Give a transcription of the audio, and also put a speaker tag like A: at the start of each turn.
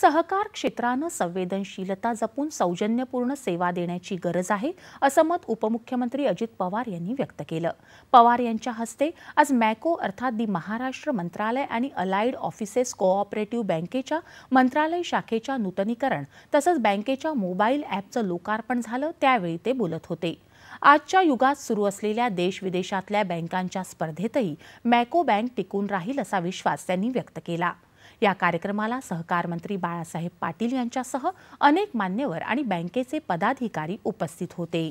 A: सहकार क्षेत्रानं संवेदनशीलता जपून सौजन्यपूर्ण सेवा देण्याची गरज आहे असं मत उपमुख्यमंत्री अजित पवार यांनी व्यक्त केलं पवार यांच्या हस्ते आज मॅको अर्थात दि महाराष्ट्र मंत्रालय आणि अलाइड ऑफिसेस कोऑपरेटिव्ह बँकेच्या मंत्रालय शाखेच्या नूतनीकरण तसंच बँकेच्या मोबाईल ॲपचं लोकार्पण झालं त्यावेळी ते बोलत होते आजच्या युगात सुरू असलेल्या देशविदेशातल्या बँकांच्या स्पर्धेतही मॅको बँक टिकून राहील असा विश्वास त्यांनी व्यक्त केला या कार्यक्रमाला सहकार मंत्री बाळासाहेब पाटील यांच्यासह अनेक मान्यवर आणि बँकेचे पदाधिकारी उपस्थित होते